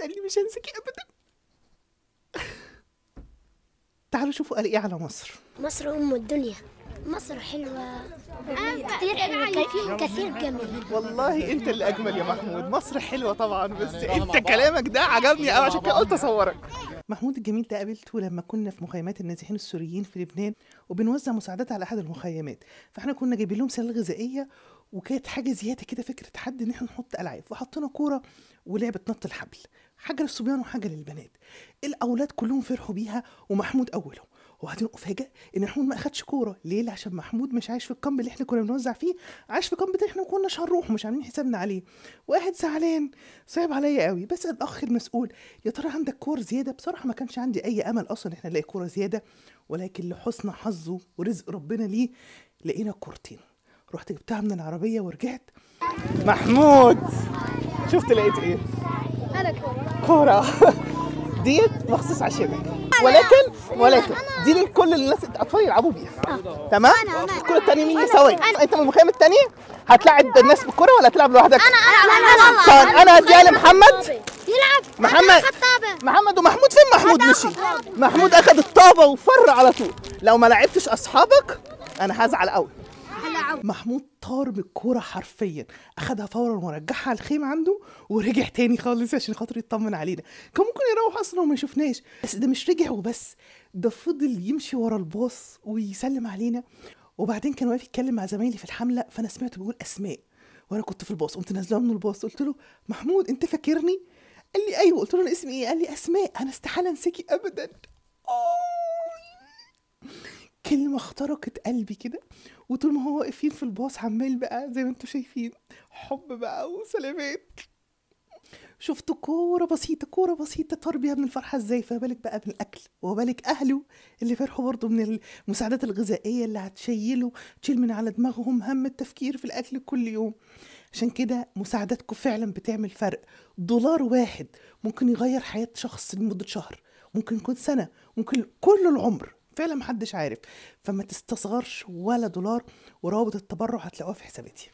قال اللي مش هنسكي ابدا تعالوا شوفوا قال ايه على مصر مصر ام الدنيا مصر حلوة كثير حلوة كثير جميل والله انت اللي اجمل يا محمود مصر حلوة طبعا بس يعني انت كلامك ده عجبني قوي عشان كده قلت اصورك محمود الجميل ده قابلته لما كنا في مخيمات النازحين السوريين في لبنان وبنوزع مساعدات على احد المخيمات فاحنا كنا جايبين لهم سلة غذائيه وكانت حاجه زياده كده فكره حد ان احنا نحط العاب فحطينا كوره ولعبه نط الحبل حاجه للصبيان وحاجه للبنات الاولاد كلهم فرحوا بيها ومحمود اولهم وبعدين افاجئ ان محمود ما اخدش كوره ليه عشان محمود مش عايش في الكامب اللي احنا كنا بنوزع فيه عايش في كامب احنا ما كناش هنروح مش عاملين حسابنا عليه واحد زعلان صعب عليا قوي بس الاخ المسؤول يا ترى عندك كور زياده بصراحه ما كانش عندي اي امل اصلا احنا نلاقي كوره زياده ولكن لحسن حظه ورزق ربنا ليه لقينا كورتين رحت جبتها من العربيه ورجعت محمود شفت لقيت ايه انا كوره كوره ديت مخصوص عشانك ولكن ولكن دي لكل الناس الاطفال يلعبوا بيها آه. تمام الكره الثانيه مين يساوي انت من المخيم الثانيه هتلاعب الناس بالكره ولا هتلعب لوحدك انا انا انا طيب، انا هديها لمحمد يلعب محمد محمد ومحمود فين محمود مشي محمود اخذ الطابه وفر على طول لو ما لعبتش اصحابك انا هزعل قوي قوي محمود طار بالكوره حرفيا اخدها فورا ورجعها الخيم عنده ورجع تاني خالص عشان خاطر يطمن علينا كان ممكن يروح اصلا وما يشوفناش بس ده مش رجع وبس ده فضل يمشي ورا الباص ويسلم علينا وبعدين كان واقف يتكلم مع زمايلي في الحمله فانا سمعته بيقول اسماء وانا كنت في الباص قمت نازله من الباص قلت له محمود انت فاكرني قال لي ايوه قلت له انا اسمي ايه قال لي اسماء انا استحاله انساكي ابدا أوه. كلمة اخترقت قلبي كده وطول ما هو واقفين في الباص عمال بقى زي ما انتوا شايفين حب بقى وسلامات شفتوا كورة بسيطة كورة بسيطة طار بيها من الفرحة ازاي فما بالك بقى من الأكل وما بالك أهله اللي فرحوا برضه من المساعدات الغذائية اللي هتشيله تشيل من على دماغهم هم التفكير في الأكل كل يوم عشان كده مساعداتكم فعلا بتعمل فرق دولار واحد ممكن يغير حياة شخص لمدة شهر ممكن يكون سنة ممكن كل العمر فعلا محدش عارف فما تستصغرش ولا دولار ورابط التبرع هتلاقوها في حساباتي